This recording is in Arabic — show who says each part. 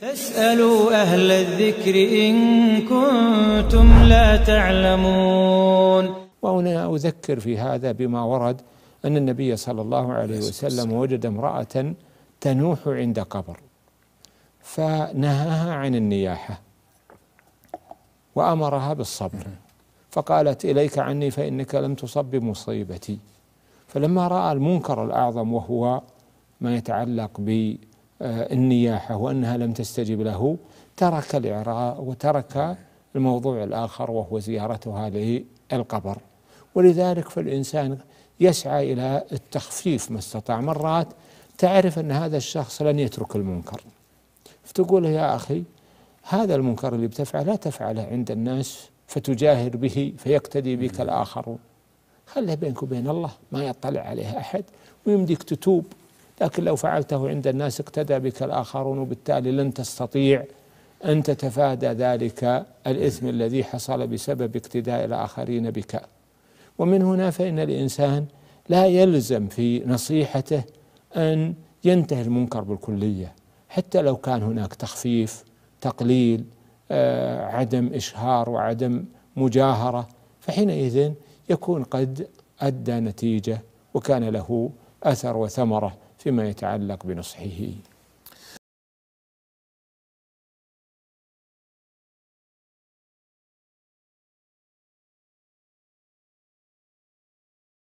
Speaker 1: فاسألوا أهل الذكر إن كنتم لا تعلمون وهنا أذكر في هذا بما ورد أن النبي صلى الله عليه وسلم وجد امرأة تنوح عند قبر فنهاها عن النياحة وأمرها بالصبر فقالت إليك عني فإنك لم تصب بمصيبتي فلما رأى المنكر الأعظم وهو ما يتعلق ب آه، النياحة وأنها لم تستجب له ترك الإعراء وترك الموضوع الآخر وهو زيارتها للقبر ولذلك فالإنسان يسعى إلى التخفيف ما استطاع مرات تعرف أن هذا الشخص لن يترك المنكر فتقول يا أخي هذا المنكر اللي بتفعله لا تفعله عند الناس فتجاهر به فيقتدي بك الآخرون خله بينك وبين الله ما يطلع عليه أحد ويمديك تتوب لكن لو فعلته عند الناس اقتدى بك الآخرون وبالتالي لن تستطيع أن تتفادى ذلك الإثم الذي حصل بسبب اقتداء الآخرين بك ومن هنا فإن الإنسان لا يلزم في نصيحته أن ينتهي المنكر بالكلية حتى لو كان هناك تخفيف تقليل آه، عدم إشهار وعدم مجاهرة فحينئذ يكون قد أدى نتيجة وكان له أثر وثمرة فيما يتعلق بنصحه